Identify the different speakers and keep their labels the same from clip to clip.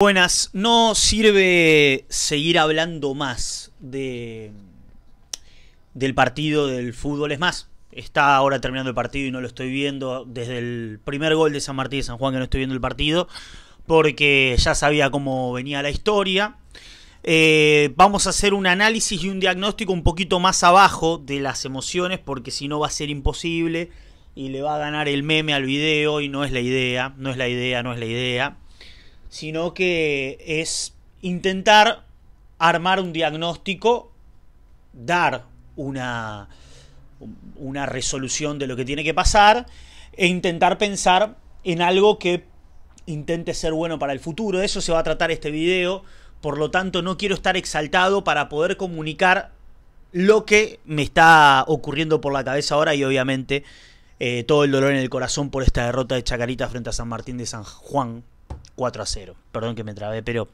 Speaker 1: Buenas, no sirve seguir hablando más del partido del fútbol. Es más, está ahora terminando el partido y no lo estoy viendo desde el primer gol de San Martín y San Juan que no estoy viendo el partido porque ya sabía cómo venía la historia. Eh, vamos a hacer un análisis y un diagnóstico un poquito más abajo de las emociones porque si no va a ser imposible y le va a ganar el meme al video y no es la idea, no es la idea, no es la idea sino que es intentar armar un diagnóstico, dar una, resolución de lo que tiene que pasar e intentar pensar en algo que intente ser bueno para el futuro. De eso se va a tratar este video. Por lo tanto, no quiero estar exaltado para poder comunicar lo que me está ocurriendo por la cabeza ahora y obviamente eh, todo el dolor en el corazón por esta derrota de Chacarita frente a San Martín de San Juan 4 a 0. Perdón que me trabé, pero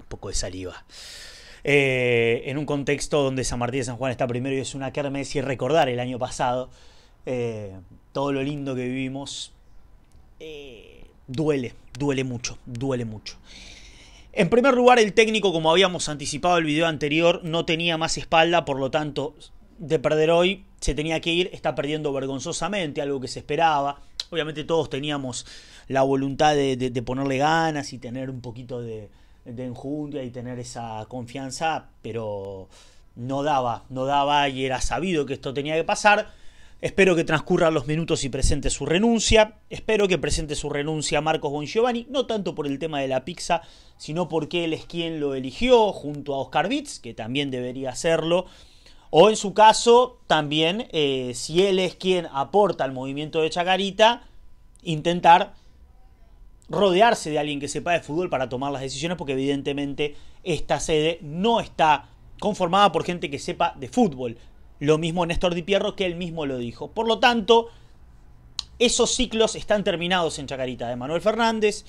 Speaker 1: un poco de saliva. Eh, en un contexto donde San Martín de San Juan está primero y es una kermés y recordar el año pasado eh, todo lo lindo que vivimos eh, duele, duele mucho, duele mucho. En primer lugar, el técnico, como habíamos anticipado el video anterior, no tenía más espalda, por lo tanto, de perder hoy se tenía que ir, está perdiendo vergonzosamente, algo que se esperaba. Obviamente todos teníamos la voluntad de, ponerle ganas y tener un poquito de, de enjundia y tener esa confianza, pero no daba, no daba y era sabido que esto tenía que pasar. Espero que transcurran los minutos y presente su renuncia. Espero que presente su renuncia Marcos Bongiovanni, no tanto por el tema de la pizza, sino porque él es quien lo eligió junto a Oscar Vitz, que también debería hacerlo. O en su caso, también, eh, si él es quien aporta al movimiento de Chacarita, intentar rodearse de alguien que sepa de fútbol para tomar las decisiones, porque evidentemente esta sede no está conformada por gente que sepa de fútbol. Lo mismo Néstor Di Pierro que él mismo lo dijo. Por lo tanto, esos ciclos están terminados en Chacarita de Manuel Fernández.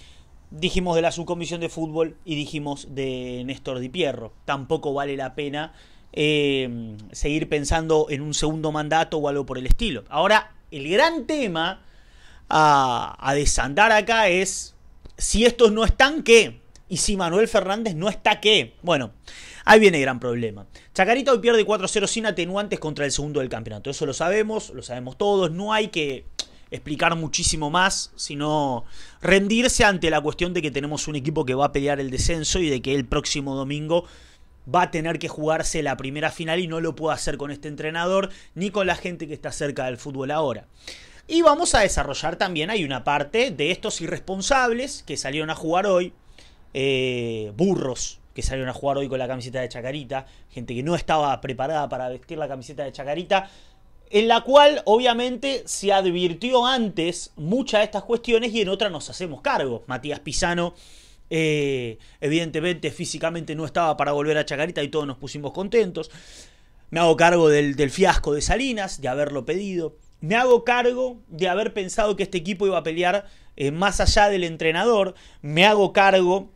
Speaker 1: Dijimos de la subcomisión de fútbol y dijimos de Néstor Di Pierro. Tampoco vale la pena eh, seguir pensando en un segundo mandato o algo por el estilo. Ahora, el gran tema a, desandar acá es si estos no están, ¿qué? Y si Manuel Fernández no está, ¿qué? Bueno, ahí viene el gran problema. Chacarita hoy pierde 4-0 sin atenuantes contra el segundo del campeonato. Eso lo sabemos, lo sabemos todos. No hay que explicar muchísimo más, sino rendirse ante la cuestión de que tenemos un equipo que va a pelear el descenso y de que el próximo domingo va a tener que jugarse la primera final y no lo puede hacer con este entrenador ni con la gente que está cerca del fútbol ahora. Y vamos a desarrollar también, hay una parte de estos irresponsables que salieron a jugar hoy, eh, burros que salieron a jugar hoy con la camiseta de Chacarita, gente que no estaba preparada para vestir la camiseta de Chacarita, en la cual obviamente se advirtió antes muchas de estas cuestiones y en otra nos hacemos cargo. Matías Pisano eh, evidentemente físicamente no estaba para volver a Chacarita y todos nos pusimos contentos. Me hago cargo del, del fiasco de Salinas, de haberlo pedido me hago cargo de haber pensado que este equipo iba a pelear eh, más allá del entrenador, me hago cargo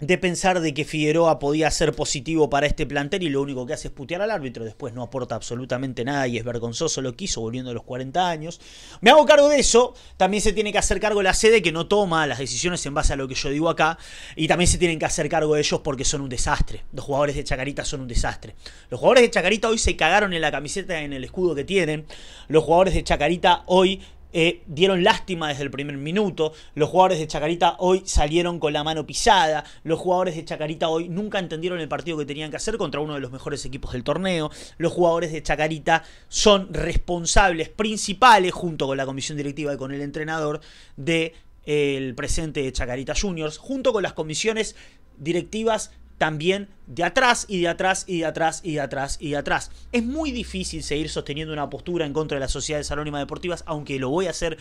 Speaker 1: de pensar de que Figueroa podía ser positivo para este plantel y lo único que hace es putear al árbitro, después no aporta absolutamente nada y es vergonzoso lo quiso volviendo a los 40 años. Me hago cargo de eso, también se tiene que hacer cargo la sede que no toma las decisiones en base a lo que yo digo acá y también se tienen que hacer cargo de ellos porque son un desastre, los jugadores de Chacarita son un desastre. Los jugadores de Chacarita hoy se cagaron en la camiseta, en el escudo que tienen, los jugadores de Chacarita hoy eh, dieron lástima desde el primer minuto. Los jugadores de Chacarita hoy salieron con la mano pisada. Los jugadores de Chacarita hoy nunca entendieron el partido que tenían que hacer contra uno de los mejores equipos del torneo. Los jugadores de Chacarita son responsables principales, junto con la comisión directiva y con el entrenador, de eh, el presente de Chacarita Juniors, junto con las comisiones directivas también de atrás y de atrás y de atrás y de atrás y de atrás. Es muy difícil seguir sosteniendo una postura en contra de las sociedades anónimas deportivas, aunque lo voy a hacer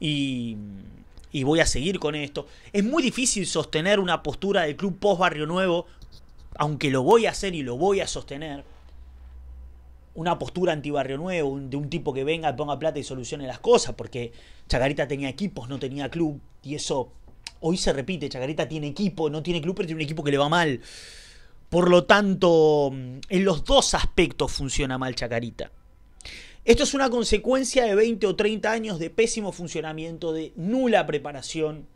Speaker 1: y, voy a seguir con esto. Es muy difícil sostener una postura del club post Barrio Nuevo, aunque lo voy a hacer y lo voy a sostener. Una postura anti Barrio Nuevo, de un tipo que venga, ponga plata y solucione las cosas, porque Chacarita tenía equipos, no tenía club, y eso Hoy se repite, Chacarita tiene equipo, no tiene club, pero tiene un equipo que le va mal. Por lo tanto, mm, en los dos aspectos funciona mal Chacarita. Esto es una consecuencia de 20 o 30 años de pésimo funcionamiento, de nula preparación,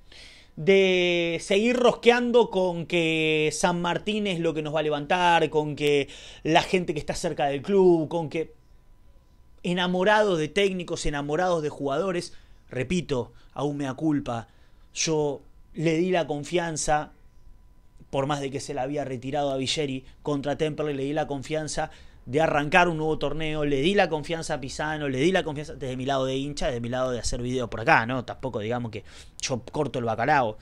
Speaker 1: de seguir rosqueando con que San Martín es lo que nos va a levantar, con que la gente que está cerca del club, con que enamorados de técnicos, enamorados de jugadores, repito, aún me da culpa, yo le di la confianza, por más de que se la había retirado a Villeri contra le di la confianza de arrancar un nuevo torneo, le di la confianza a Pisano, le di la confianza desde mi lado de hincha, desde mi lado de hacer video por acá, ¿no? Tampoco digamos que yo corto el bacalao.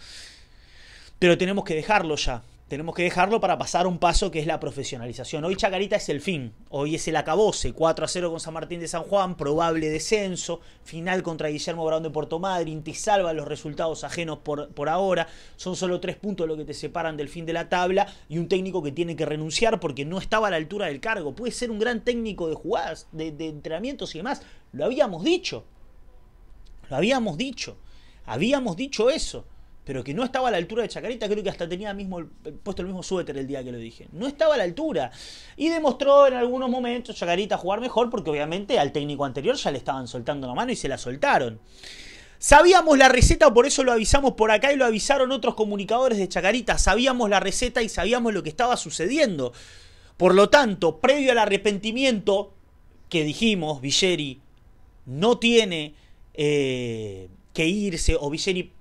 Speaker 1: Pero tenemos que dejarlo ya tenemos que dejarlo para pasar un paso que es la profesionalización. Hoy Chacarita es el fin, hoy es el acabose, 4 a 0 con San Martín de San Juan, probable descenso, final contra Guillermo Brown de Puerto Madryn, te salvan los resultados ajenos por, por ahora, son solo tres puntos lo que te separan del fin de la tabla y un técnico que tiene que renunciar porque no estaba a la altura del cargo, puede ser un gran técnico de jugadas, de, de entrenamientos y demás, lo habíamos dicho, lo habíamos dicho, habíamos dicho eso pero que no estaba a la altura de Chacarita, creo que hasta tenía mismo, puesto el mismo suéter el día que lo dije. No estaba a la altura. Y demostró en algunos momentos Chacarita jugar mejor, porque obviamente al técnico anterior ya le estaban soltando la mano y se la soltaron. Sabíamos la receta, por eso lo avisamos por acá y lo avisaron otros comunicadores de Chacarita. Sabíamos la receta y sabíamos lo que estaba sucediendo. Por lo tanto, previo al arrepentimiento que dijimos, Villeri no tiene eh, que irse, o Villeri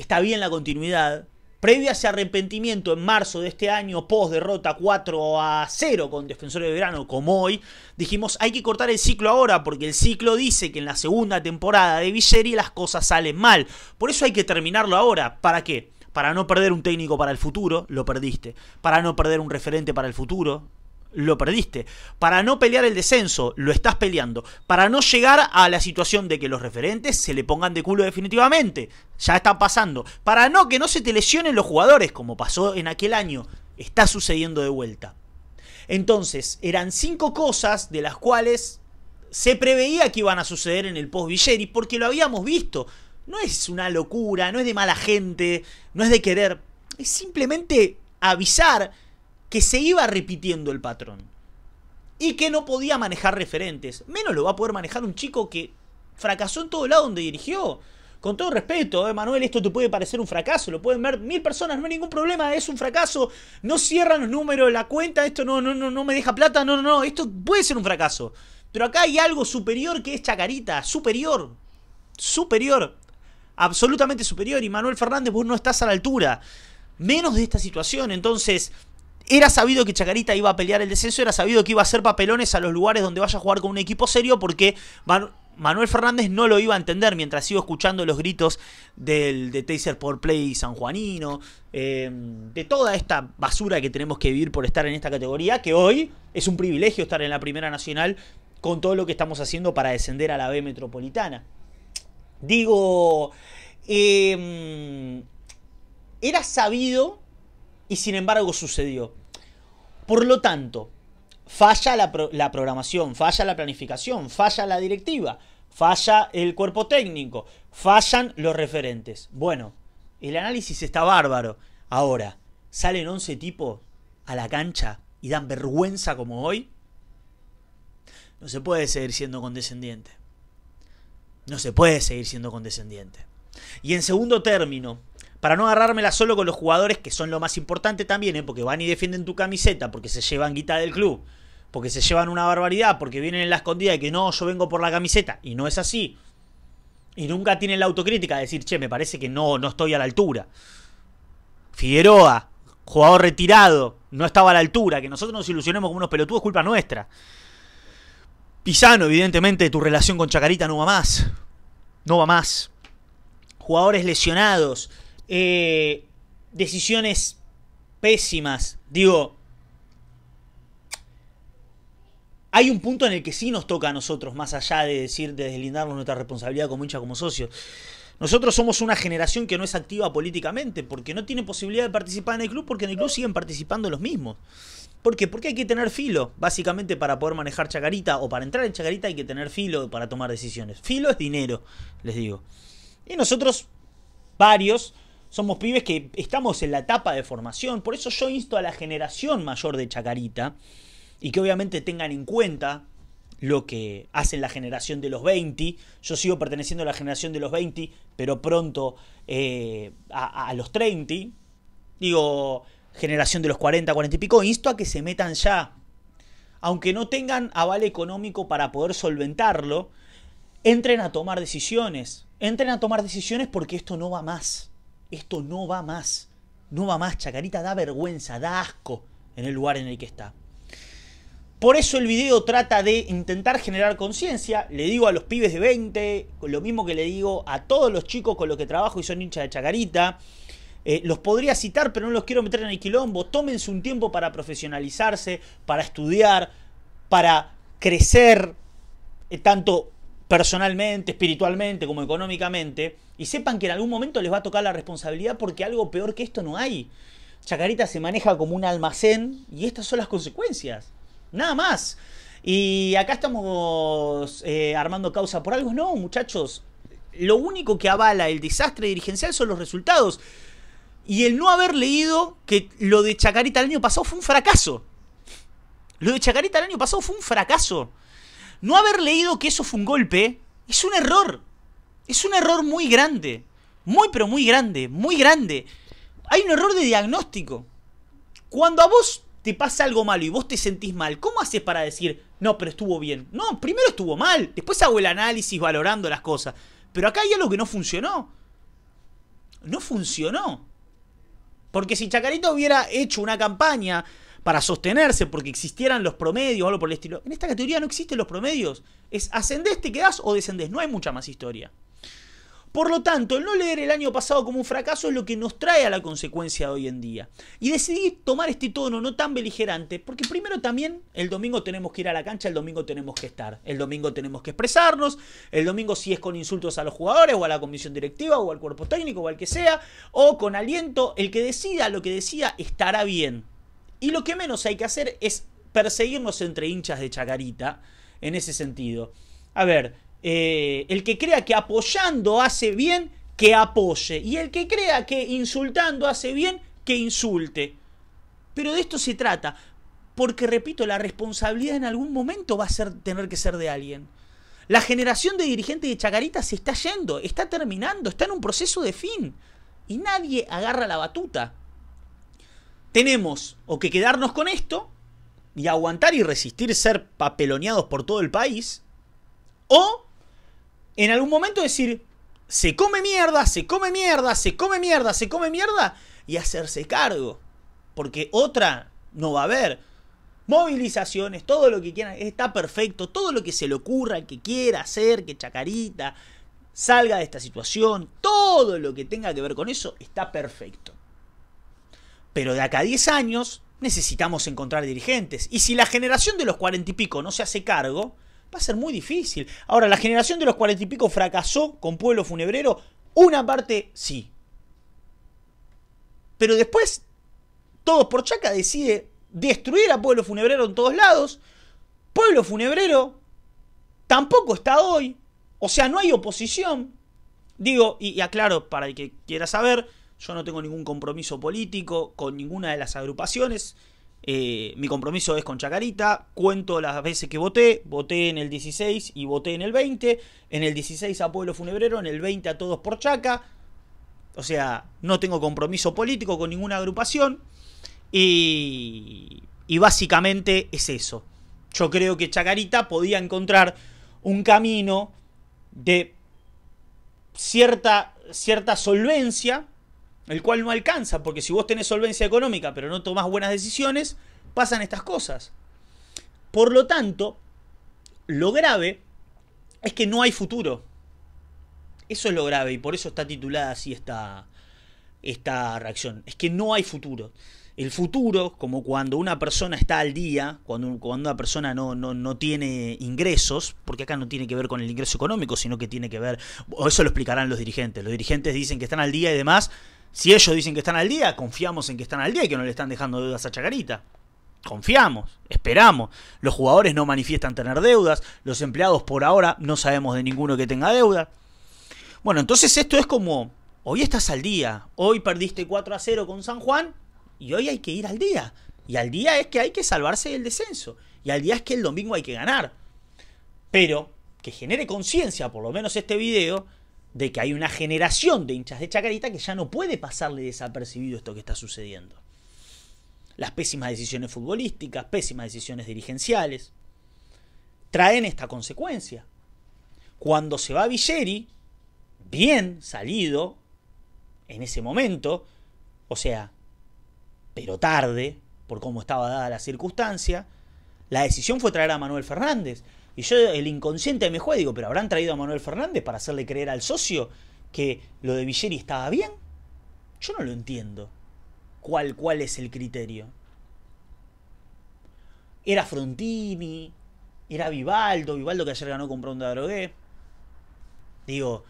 Speaker 1: está bien la continuidad. Previo a ese arrepentimiento en marzo de este año, post derrota 4 a 0 con Defensor de Verano, como hoy, dijimos hay que cortar el ciclo ahora, porque el ciclo dice que en la segunda temporada de Villeri las cosas salen mal. Por eso hay que terminarlo ahora. ¿Para qué? Para no perder un técnico para el futuro, lo perdiste. Para no perder un referente para el futuro, lo perdiste. Para no pelear el descenso, lo estás peleando. Para no llegar a la situación de que los referentes se le pongan de culo definitivamente. Ya está pasando. Para no que no se te lesionen los jugadores, como pasó en aquel año. Está sucediendo de vuelta. Entonces, eran cinco cosas de las cuales se preveía que iban a suceder en el post Villeri, porque lo habíamos visto. No es una locura, no es de mala gente, no es de querer. Es simplemente avisar que se iba repitiendo el patrón y que no podía manejar referentes. Menos lo va a poder manejar un chico que fracasó en todo lado donde dirigió. Con todo respeto, eh, Manuel, esto te puede parecer un fracaso, lo pueden ver mil personas, no hay ningún problema, es un fracaso, no cierran los números, la cuenta, esto no, no, no, no me deja plata, no, no, no, esto puede ser un fracaso. Pero acá hay algo superior que es Chacarita, superior, superior, absolutamente superior, y Manuel Fernández, vos no estás a la altura, menos de esta situación, entonces era sabido que Chacarita iba a pelear el descenso, era sabido que iba a hacer papelones a los lugares donde vaya a jugar con un equipo serio porque Manuel Fernández no lo iba a entender mientras sigo escuchando los gritos del, de Taser por Play San Juanino eh, de toda esta basura que tenemos que vivir por estar en esta categoría, que hoy es un privilegio estar en la Primera Nacional con todo lo que estamos haciendo para descender a la B Metropolitana. Digo, em, era sabido y sin embargo sucedió. Por lo tanto, falla la, programación, falla la planificación, falla la directiva, falla el cuerpo técnico, fallan los referentes. Bueno, el análisis está bárbaro. Ahora, salen 11 tipos a la cancha y dan vergüenza como hoy. No se puede seguir siendo condescendiente. No se puede seguir siendo condescendiente. Y en segundo término, para no agarrármela solo con los jugadores que son lo más importante también, ¿eh? porque van y defienden tu camiseta, porque se llevan guita del club, porque se llevan una barbaridad, porque vienen en la escondida Y que no, yo vengo por la camiseta, y no es así. Y nunca tienen la autocrítica de decir, che, me parece que no, no estoy a la altura. Figueroa, jugador retirado, no estaba a la altura, que nosotros nos ilusionemos como unos pelotudos, culpa nuestra. Pisano, evidentemente, tu relación con Chacarita no va más. No va más. Jugadores lesionados, eh, decisiones pésimas. Digo, hay un punto en el que sí nos toca a nosotros, más allá de decir, de deslindarnos nuestra responsabilidad como hincha, como socios. Nosotros somos una generación que no es activa políticamente, porque no tiene posibilidad de participar en el club, porque en el club siguen participando los mismos. ¿Por qué? Porque hay que tener filo, básicamente para poder manejar Chacarita, o para entrar en Chacarita hay que tener filo para tomar decisiones. Filo es dinero, les digo. Y nosotros, varios, somos pibes que estamos en la etapa de formación. Por eso yo insto a la generación mayor de Chacarita y que obviamente tengan en cuenta lo que hace la generación de los 20. Yo sigo perteneciendo a la generación de los 20, pero pronto eh, a, a los 30. Digo, generación de los 40, 40 y pico. Insto a que se metan ya. Aunque no tengan aval económico para poder solventarlo, entren a tomar decisiones. Entren a tomar decisiones porque esto no va más esto no va más, no va más, Chacarita da vergüenza, da asco en el lugar en el que está. Por eso el video trata de intentar generar conciencia. Le digo a los pibes de 20, lo mismo que le digo a todos los chicos con los que trabajo y son hinchas de Chacarita. Eh, los podría citar, pero no los quiero meter en el quilombo. Tómense un tiempo para profesionalizarse, para estudiar, para crecer, eh, tanto personalmente, espiritualmente, como económicamente, y sepan que en algún momento les va a tocar la responsabilidad porque algo peor que esto no hay. Chacarita se maneja como un almacén y estas son las consecuencias. Nada más. Y acá estamos eh, armando causa por algo. No, muchachos. Lo único que avala el desastre dirigencial son los resultados. Y el no haber leído que lo de Chacarita el año pasado fue un fracaso. Lo de Chacarita el año pasado fue un fracaso. No haber leído que eso fue un golpe es un error. Es un error muy grande. Muy, pero muy grande. Muy grande. Hay un error de diagnóstico. Cuando a vos te pasa algo malo y vos te sentís mal, ¿cómo haces para decir, no, pero estuvo bien? No, primero estuvo mal. Después hago el análisis valorando las cosas. Pero acá hay algo que no funcionó. No funcionó. Porque si Chacarito hubiera hecho una campaña para sostenerse porque existieran los promedios o algo por el estilo. En esta categoría no existen los promedios. Es ascendés, te quedás o descendés. No hay mucha más historia. Por lo tanto, el no leer el año pasado como un fracaso es lo que nos trae a la consecuencia de hoy en día. Y decidí tomar este tono no tan beligerante, porque primero también el domingo tenemos que ir a la cancha, el domingo tenemos que estar, el domingo tenemos que expresarnos, el domingo si es con insultos a los jugadores o a la comisión directiva o al cuerpo técnico o al que sea, o con aliento, el que decida lo que decida estará bien. Y lo que menos hay que hacer es perseguirnos entre hinchas de Chacarita, en ese sentido. A ver, eh, el que crea que apoyando hace bien, que apoye. Y el que crea que insultando hace bien, que insulte. Pero de esto se trata. Porque, repito, la responsabilidad en algún momento va a ser, tener que ser de alguien. La generación de dirigentes de Chacarita se está yendo, está terminando, está en un proceso de fin. Y nadie agarra la batuta tenemos o que quedarnos con esto y aguantar y resistir ser papeloneados por todo el país, o en algún momento decir, se come mierda, se come mierda, se come mierda, se come mierda, y hacerse cargo, porque otra no va a haber. Movilizaciones, todo lo que quieran, está perfecto, todo lo que se le ocurra, que quiera hacer, que Chacarita salga de esta situación, todo lo que tenga que ver con eso está perfecto. Pero de acá a 10 años necesitamos encontrar dirigentes. Y si la generación de los cuarenta y pico no se hace cargo, va a ser muy difícil. Ahora, la generación de los cuarenta y pico fracasó con Pueblo Funebrero. Una parte sí. Pero después, todos por Chaca decide destruir a Pueblo Funebrero en todos lados. Pueblo Funebrero tampoco está hoy. O sea, no hay oposición. Digo, y, y aclaro para el que quiera saber, yo no tengo ningún compromiso político con ninguna de las agrupaciones. Eh, mi compromiso es con Chacarita. Cuento las veces que voté. Voté en el 16 y voté en el 20. En el 16 a Pueblo Funebrero, en el 20 a Todos por Chaca. O sea, no tengo compromiso político con ninguna agrupación. Y, básicamente es eso. Yo creo que Chacarita podía encontrar un camino de cierta, cierta solvencia el cual no alcanza, porque si vos tenés solvencia económica pero no tomás buenas decisiones, pasan estas cosas. Por lo tanto, lo grave es que no hay futuro. Eso es lo grave y por eso está titulada así esta, esta reacción. Es que no hay futuro. El futuro, como cuando una persona está al día, cuando, cuando una persona no, no, tiene ingresos, porque acá no tiene que ver con el ingreso económico, sino que tiene que ver, o eso lo explicarán los dirigentes. Los dirigentes dicen que están al día y demás, si ellos dicen que están al día, confiamos en que están al día y que no le están dejando deudas a Chacarita. Confiamos, esperamos. Los jugadores no manifiestan tener deudas, los empleados por ahora no sabemos de ninguno que tenga deuda. Bueno, entonces esto es como, hoy estás al día, hoy perdiste 4 a 0 con San Juan y hoy hay que ir al día. Y al día es que hay que salvarse del descenso. Y al día es que el domingo hay que ganar. Pero que genere conciencia, por lo menos este video, de que hay una generación de hinchas de Chacarita que ya no puede pasarle desapercibido esto que está sucediendo. Las pésimas decisiones futbolísticas, pésimas decisiones dirigenciales, traen esta consecuencia. Cuando se va Villeri, bien salido en ese momento, o sea, pero tarde, por cómo estaba dada la circunstancia, la decisión fue traer a Manuel Fernández, y yo el inconsciente me juega digo, pero ¿habrán traído a Manuel Fernández para hacerle creer al socio que lo de Villeri estaba bien? Yo no lo entiendo. ¿Cuál, cuál es el criterio? Era Frontini, era Vivaldo, Vivaldo que ayer ganó comprando un drogué. Digo,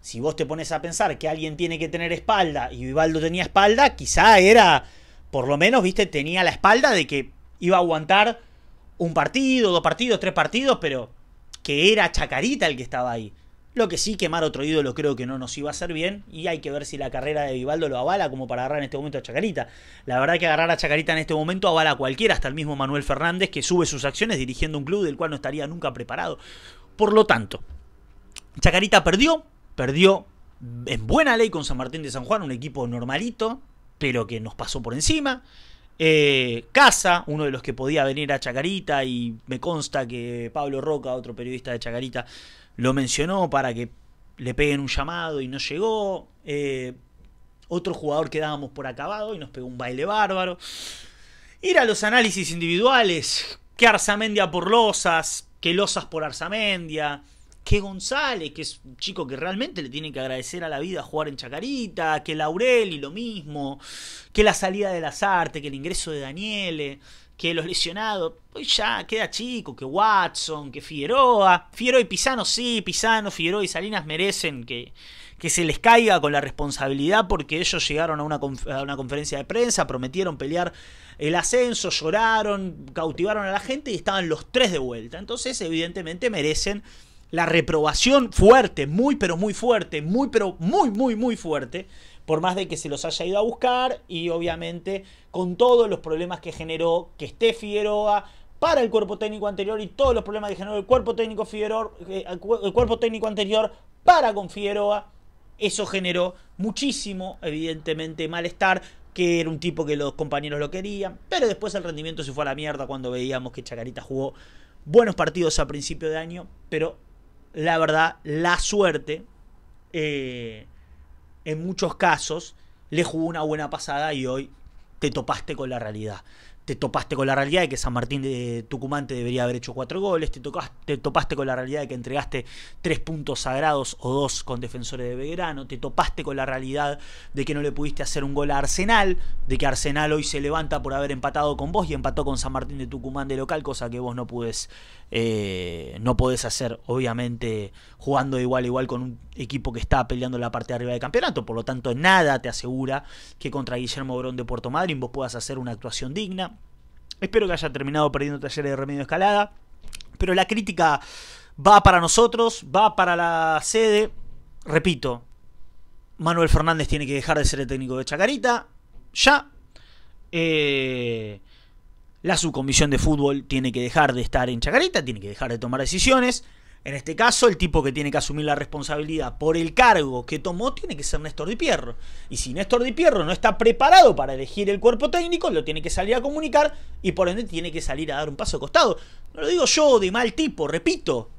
Speaker 1: si vos te pones a pensar que alguien tiene que tener espalda y Vivaldo tenía espalda, quizá era, por lo menos, viste, tenía la espalda de que iba a aguantar un partido, dos partidos, tres partidos, pero que era Chacarita el que estaba ahí. Lo que sí, quemar otro ídolo creo que no nos iba a hacer bien. Y hay que ver si la carrera de Vivaldo lo avala como para agarrar en este momento a Chacarita. La verdad que agarrar a Chacarita en este momento avala a cualquiera, hasta el mismo Manuel Fernández que sube sus acciones dirigiendo un club del cual no estaría nunca preparado. Por lo tanto, Chacarita perdió, perdió en buena ley con San Martín de San Juan, un equipo normalito, pero que nos pasó por encima. Eh, Casa, uno de los que podía venir a Chacarita, y me consta que Pablo Roca, otro periodista de Chacarita, lo mencionó para que le peguen un llamado y no llegó. Eh, otro jugador que dábamos por acabado y nos pegó un baile bárbaro. Ir a los análisis individuales, que Arzamendia por Losas, que Losas por Arzamendia que González, que es un chico que realmente le tiene que agradecer a la vida jugar en Chacarita, que Laurel y lo mismo, que la salida de artes, que el ingreso de Daniele, que los lesionados, pues ya queda chico, que Watson, que Figueroa, Figueroa y Pisano sí, Pisano, Figueroa y Salinas merecen que, que se les caiga con la responsabilidad porque ellos llegaron a una, a una conferencia de prensa, prometieron pelear el ascenso, lloraron, cautivaron a la gente y estaban los tres de vuelta. Entonces, evidentemente, merecen la reprobación fuerte, muy pero muy fuerte, muy pero muy muy muy fuerte, por más de que se los haya ido a buscar y obviamente con todos los problemas que generó que esté Figueroa para el cuerpo técnico anterior y todos los problemas que generó el cuerpo técnico Figueroa, eh, el cuerpo técnico anterior para con Figueroa, eso generó muchísimo, evidentemente, malestar, que era un tipo que los compañeros lo querían, pero después el rendimiento se fue a la mierda cuando veíamos que Chacarita jugó buenos partidos a principio de año, pero la verdad, la suerte, eh, en muchos casos, le jugó una buena pasada y hoy te topaste con la realidad. Te topaste con la realidad de que San Martín de Tucumán te debería haber hecho cuatro goles. Te, te topaste con la realidad de que entregaste tres puntos sagrados o dos con defensores de Belgrano. Te topaste con la realidad de que no le pudiste hacer un gol a Arsenal. De que Arsenal hoy se levanta por haber empatado con vos y empató con San Martín de Tucumán de local, cosa que vos no pudes eh, no podés hacer, obviamente, jugando igual igual con un equipo que está peleando la parte de arriba del campeonato. Por lo tanto, nada te asegura que contra Guillermo Brón de Puerto Madryn vos puedas hacer una actuación digna. Espero que haya terminado perdiendo talleres de remedio escalada. Pero la crítica va para nosotros, va para la sede. Repito, Manuel Fernández tiene que dejar de ser el técnico de Chacarita. Ya. Eh, la subcomisión de fútbol tiene que dejar de estar en Chacarita, tiene que dejar de tomar decisiones. En este caso, el tipo que tiene que asumir la responsabilidad por el cargo que tomó tiene que ser Néstor Di Pierro. Y si Néstor Di Pierro no está preparado para elegir el cuerpo técnico, lo tiene que salir a comunicar y por ende tiene que salir a dar un paso costado. No lo digo yo de mal tipo, repito.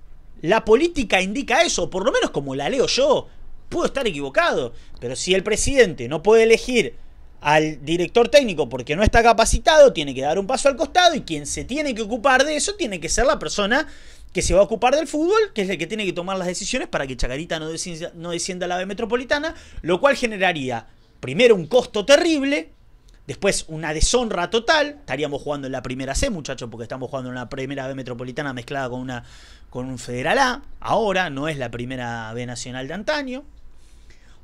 Speaker 1: La política indica eso, por lo menos como la leo yo. Puedo estar equivocado, pero si el presidente no puede elegir al director técnico porque no está capacitado, tiene que dar un paso al costado y quien se tiene que ocupar de eso tiene que ser la persona que se va a ocupar del fútbol, que es el que tiene que tomar las decisiones para que Chacarita no descienda, no descienda a la B metropolitana, lo cual generaría primero un costo terrible, Después, una deshonra total. Estaríamos jugando en la primera C, muchachos, porque estamos jugando en la primera B metropolitana mezclada con, una, con un Federal A. Ahora no es la primera B nacional de antaño.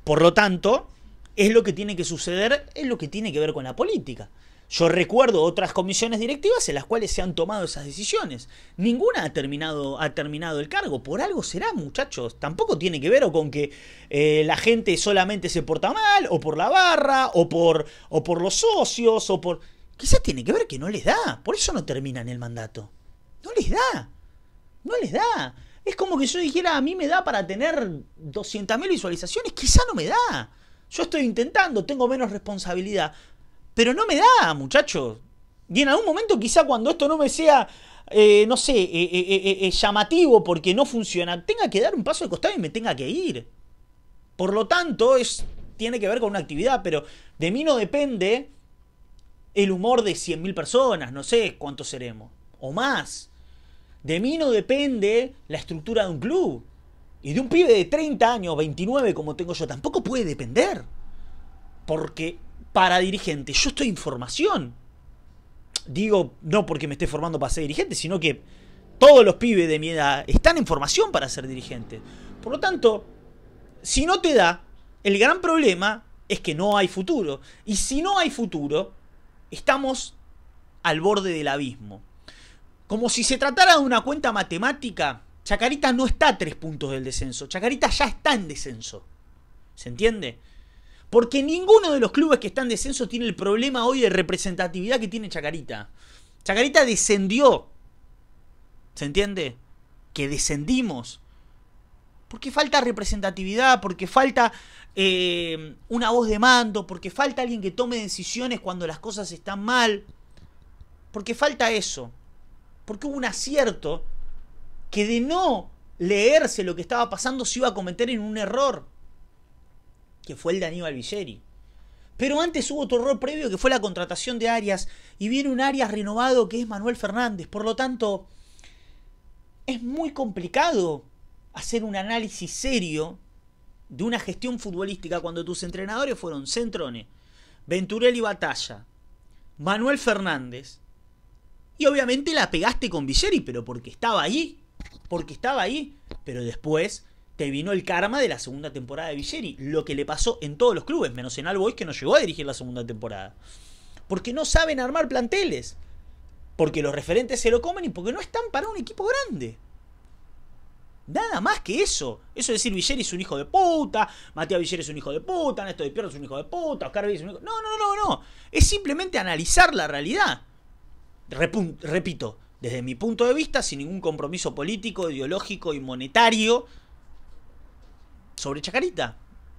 Speaker 1: Por lo tanto, es lo que tiene que suceder, es lo que tiene que ver con la política. Yo recuerdo otras comisiones directivas en las cuales se han tomado esas decisiones. Ninguna ha terminado, ha terminado el cargo. Por algo será, muchachos. Tampoco tiene que ver o con que eh, la gente solamente se porta mal, o por la barra, o por, o por los socios, o por... Quizás tiene que ver que no les da. Por eso no terminan el mandato. No les da. No les da. Es como que yo dijera, a mí me da para tener 200.000 visualizaciones. Quizá no me da. Yo estoy intentando, tengo menos responsabilidad. Pero no me da, muchachos. Y en algún momento, quizá cuando esto no me sea, eh, no sé, eh, eh, llamativo porque no funciona, tenga que dar un paso de costado y me tenga que ir. Por lo tanto, es, tiene que ver con una actividad, pero de mí no depende el humor de 100.000 personas, no sé cuántos seremos, o más. De mí no depende la estructura de un club. Y de un pibe de 30 años, 29 como tengo yo, tampoco puede depender. Porque para dirigente yo estoy en formación. Digo, no porque me esté formando para ser dirigente, sino que todos los pibes de mi edad están en formación para ser dirigente. Por lo tanto, si no te da, el gran problema es que no hay futuro. Y si no hay futuro, estamos al borde del abismo. Como si se tratara de una cuenta matemática Chacarita no está a tres puntos del descenso. Chacarita ya está en descenso. ¿Se entiende? Porque ninguno de los clubes que están en descenso tiene el problema hoy de representatividad que tiene Chacarita. Chacarita descendió. ¿Se entiende? Que descendimos. Porque falta representatividad, porque falta eh, una voz de mando, porque falta alguien que tome decisiones cuando las cosas están mal. Porque falta eso. Porque hubo un acierto que de no leerse lo que estaba pasando se iba a cometer en un error, que fue el de Aníbal Villeri. Pero antes hubo otro error previo que fue la contratación de Arias y viene un Arias renovado que es Manuel Fernández. Por lo tanto, es muy complicado hacer un análisis serio de una gestión futbolística cuando tus entrenadores fueron Centrone, Venturelli Batalla, Manuel Fernández y obviamente la pegaste con Villeri, pero porque estaba ahí porque estaba ahí, pero después te vino el karma de la segunda temporada de Villeri, lo que le pasó en todos los clubes, menos en Albois que no llegó a dirigir la segunda temporada. Porque no saben armar planteles, porque los referentes se lo comen y porque no están para un equipo grande. Nada más que eso. Eso es decir, Villeri es un hijo de puta, Matías Villeri es un hijo de puta, Néstor de es un hijo de puta, Oscar Villeri es un hijo... No, no, no, no. Es simplemente analizar la realidad. repito, desde mi punto de vista, sin ningún compromiso político, ideológico y monetario sobre Chacarita.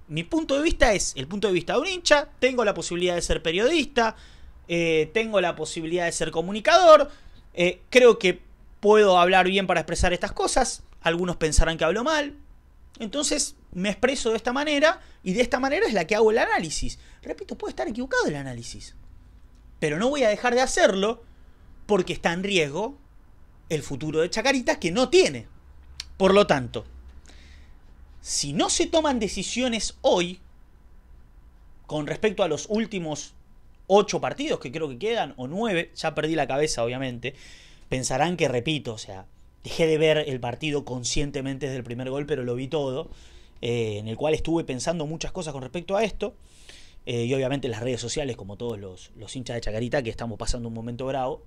Speaker 1: Mi punto de vista es el punto de vista de un hincha, tengo la posibilidad de ser periodista, eh, tengo la posibilidad de ser comunicador, eh, creo que puedo hablar bien para expresar estas cosas, algunos pensarán que hablo mal, entonces me expreso de esta manera y de esta manera es la que hago el análisis. Repito, puede estar equivocado el análisis, pero no voy a dejar de hacerlo porque está en riesgo el futuro de Chacarita que no tiene. Por lo tanto, si no se toman decisiones hoy con respecto a los últimos ocho partidos que creo que quedan, o nueve, ya perdí la cabeza obviamente, pensarán que repito, o sea, dejé de ver el partido conscientemente desde el primer gol, pero lo vi todo, eh, en el cual estuve pensando muchas cosas con respecto a esto. Eh, y obviamente las redes sociales, como todos los, los hinchas de Chacarita, que estamos pasando un momento bravo.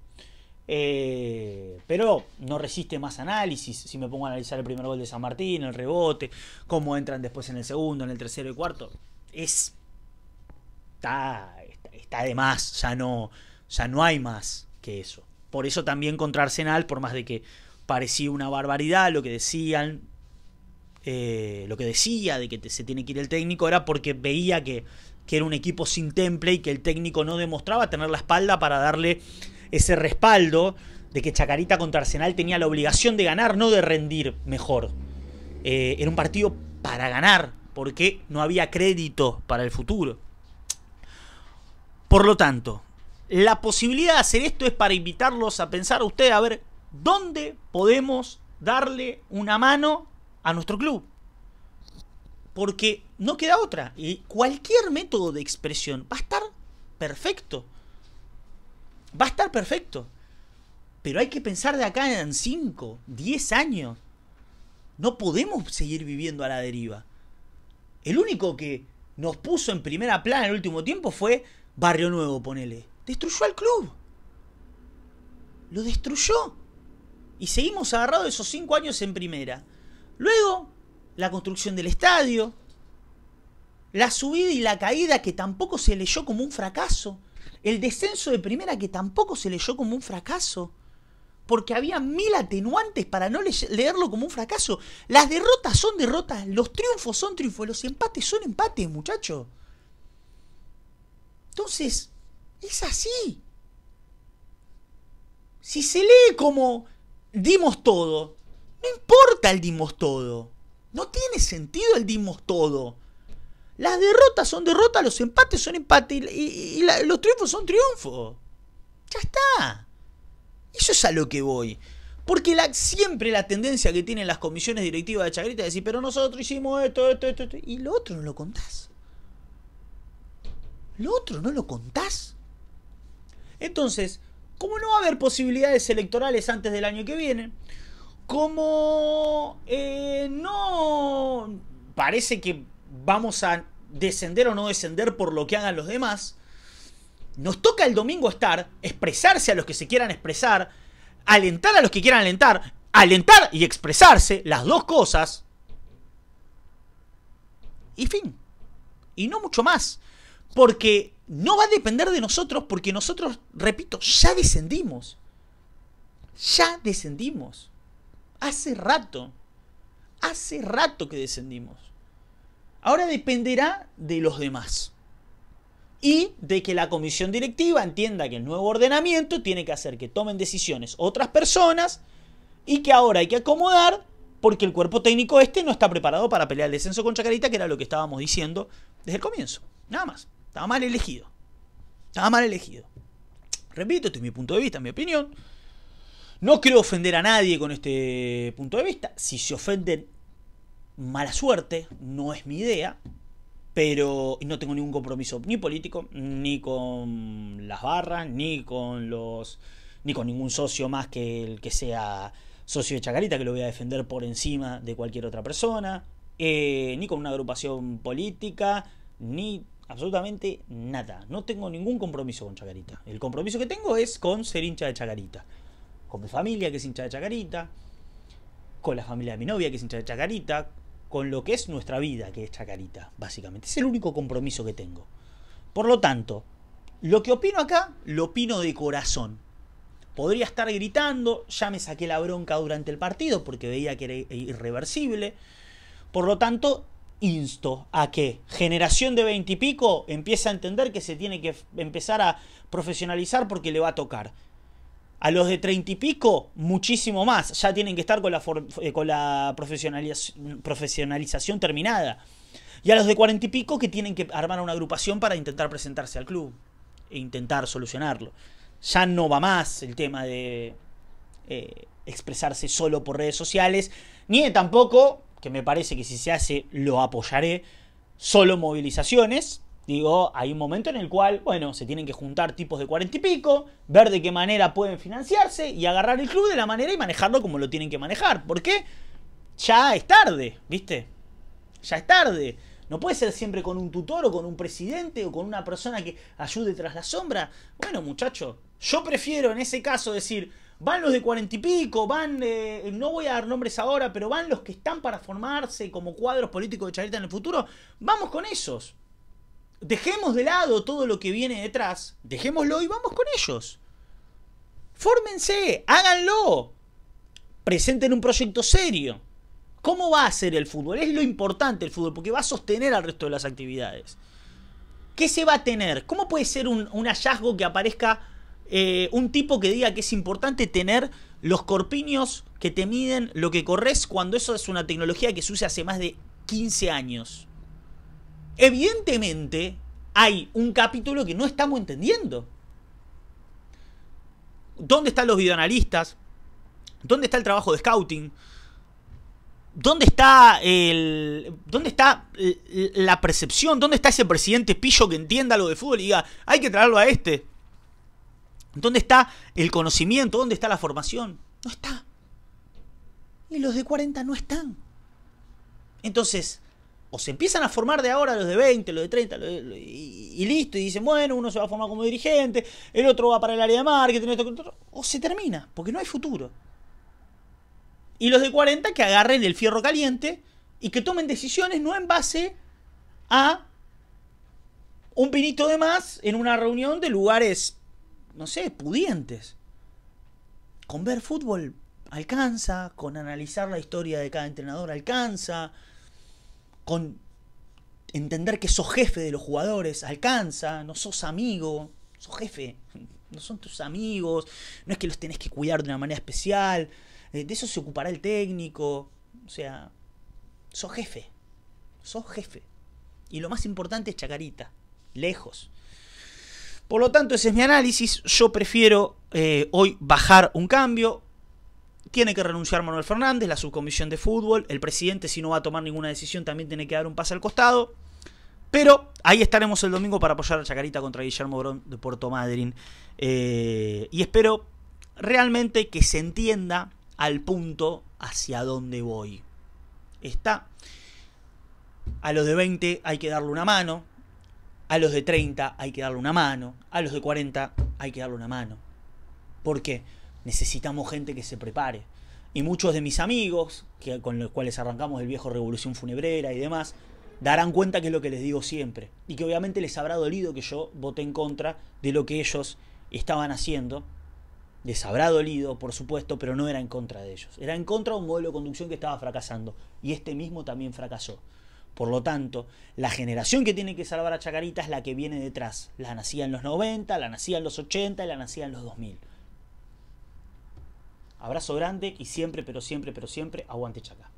Speaker 1: Eh, pero no resiste más análisis. Si me pongo a analizar el primer gol de San Martín, el rebote, cómo entran después en el segundo, en el tercero y cuarto, es. Está, está, de más. Ya no, ya no hay más que eso. Por eso también contra Arsenal, por más de que parecía una barbaridad lo que decían, eh, lo que decía de que se tiene que ir el técnico era porque veía que, que, era un equipo sin temple y que el técnico no demostraba tener la espalda para darle ese respaldo de que Chacarita contra Arsenal tenía la obligación de ganar, no de rendir mejor. Eh, era un partido para ganar, porque no había crédito para el futuro. Por lo tanto, la posibilidad de hacer esto es para invitarlos a pensar a ustedes a ver dónde podemos darle una mano a nuestro club. Porque no queda otra. Y cualquier método de expresión va a estar perfecto. Va a estar perfecto. Pero hay que pensar de acá en 5, 10 años. No podemos seguir viviendo a la deriva. El único que nos puso en primera plana el último tiempo fue Barrio Nuevo, ponele. Destruyó al club. Lo destruyó. Y seguimos agarrados esos 5 años en primera. Luego, la construcción del estadio. La subida y la caída que tampoco se leyó como un fracaso. El descenso de primera que tampoco se leyó como un fracaso. Porque había mil atenuantes para no leerlo como un fracaso. Las derrotas son derrotas, los triunfos son triunfos, los empates son empates, muchachos. Entonces, es así. Si se lee como dimos todo, no importa el dimos todo. No tiene sentido el dimos todo. Las derrotas son derrotas, los empates son empates y, los triunfos son triunfos. Ya está. Eso es a lo que voy. Porque siempre la tendencia que tienen las comisiones directivas de Chagrita es decir, pero nosotros hicimos esto, esto, esto, Y lo otro no lo contás. Lo otro no lo contás. Entonces, como no va a haber posibilidades electorales antes del año que viene, como eh, no parece que vamos a descender o no descender por lo que hagan los demás. Nos toca el domingo estar, expresarse a los que se quieran expresar, alentar a los que quieran alentar, alentar y expresarse, las dos cosas. Y fin. Y no mucho más. Porque no va a depender de nosotros, porque nosotros, repito, ya descendimos. Ya descendimos. Hace rato. Hace rato que descendimos. Ahora dependerá de los demás. Y de que la comisión directiva entienda que el nuevo ordenamiento tiene que hacer que tomen decisiones otras personas y que ahora hay que acomodar porque el cuerpo técnico este no está preparado para pelear el descenso con Chacarita, que era lo que estábamos diciendo desde el comienzo. Nada más. Estaba mal elegido. Estaba mal elegido. Repito, este es mi punto de vista, mi opinión. No creo ofender a nadie con este punto de vista. Si se ofenden Mala suerte, no es mi idea, pero no tengo ningún compromiso ni político, ni con las barras, ni con los ni con ningún socio más que el que sea socio de Chacarita, que lo voy a defender por encima de cualquier otra persona, eh, ni con una agrupación política, ni absolutamente nada. No tengo ningún compromiso con Chacarita. El compromiso que tengo es con ser hincha de Chacarita. Con mi familia, que es hincha de Chacarita. Con la familia de mi novia, que es hincha de Chacarita con lo que es nuestra vida, que es Chacarita, básicamente. Es el único compromiso que tengo. Por lo tanto, lo que opino acá, lo opino de corazón. Podría estar gritando, ya me saqué la bronca durante el partido porque veía que era irreversible. Por lo tanto, insto a que generación de veintipico empiece a entender que se tiene que empezar a profesionalizar porque le va a tocar. A los de treinta y pico, muchísimo más. Ya tienen que estar con la, eh, con la profesionalización terminada. Y a los de cuarenta y pico que tienen que armar una agrupación para intentar presentarse al club e intentar solucionarlo. Ya no va más el tema de eh, expresarse solo por redes sociales, ni tampoco, que me parece que si se hace lo apoyaré, solo movilizaciones, Digo, hay un momento en el cual, bueno, se tienen que juntar tipos de cuarenta y pico, ver de qué manera pueden financiarse y agarrar el club de la manera y manejarlo como lo tienen que manejar. Porque Ya es tarde, ¿viste? Ya es tarde. No puede ser siempre con un tutor o con un presidente o con una persona que ayude tras la sombra. Bueno, muchacho, yo prefiero en ese caso decir, van los de cuarenta y pico, van, eh, no voy a dar nombres ahora, pero van los que están para formarse como cuadros políticos de Charita en el futuro, vamos con esos dejemos de lado todo lo que viene detrás, dejémoslo y vamos con ellos. Fórmense, háganlo. Presenten un proyecto serio. ¿Cómo va a ser el fútbol? Es lo importante el fútbol, porque va a sostener al resto de las actividades. ¿Qué se va a tener? ¿Cómo puede ser un, hallazgo que aparezca eh, un tipo que diga que es importante tener los corpiños que te miden lo que corres cuando eso es una tecnología que se usa hace más de 15 años? Evidentemente hay un capítulo que no estamos entendiendo. ¿Dónde están los videoanalistas? ¿Dónde está el trabajo de scouting? ¿Dónde está, el, ¿Dónde está la percepción? ¿Dónde está ese presidente pillo que entienda lo de fútbol y diga, hay que traerlo a este? ¿Dónde está el conocimiento? ¿Dónde está la formación? No está. Y los de 40 no están. Entonces, o se empiezan a formar de ahora los de 20, los de 30, y, listo, y dicen, bueno, uno se va a formar como dirigente, el otro va para el área de marketing, esto, o se termina, porque no hay futuro. Y los de 40 que agarren el fierro caliente y que tomen decisiones no en base a un pinito de más en una reunión de lugares, no sé, pudientes. Con ver fútbol alcanza, con analizar la historia de cada entrenador alcanza entender que sos jefe de los jugadores, alcanza, no sos amigo, sos jefe, no son tus amigos, no es que los tenés que cuidar de una manera especial, eh, de eso se ocupará el técnico, o sea, sos jefe, sos jefe. Y lo más importante es Chacarita, lejos. Por lo tanto, ese es mi análisis, yo prefiero eh, hoy bajar un cambio, tiene que renunciar Manuel Fernández, la subcomisión de fútbol, el presidente si no va a tomar ninguna decisión también tiene que dar un pase al costado. Pero ahí estaremos el domingo para apoyar a Chacarita contra Guillermo Brón de Puerto Madryn. Eh, y espero realmente que se entienda al punto hacia dónde voy. Está. A los de 20 hay que darle una mano. A los de 30 hay que darle una mano. A los de 40 hay que darle una mano. ¿Por qué? necesitamos gente que se prepare. Y muchos de mis amigos, que, con los cuales arrancamos el viejo Revolución Funebrera y demás, darán cuenta que es lo que les digo siempre. Y que obviamente les habrá dolido que yo vote en contra de lo que ellos estaban haciendo. Les habrá dolido, por supuesto, pero no era en contra de ellos. Era en contra de un modelo de conducción que estaba fracasando. Y este mismo también fracasó. Por lo tanto, la generación que tiene que salvar a Chacarita es la que viene detrás. La nacía en los 90, la nacía en los 80 y la nacía en los 2000. Abrazo grande y siempre, pero siempre, pero siempre, aguante Chaca.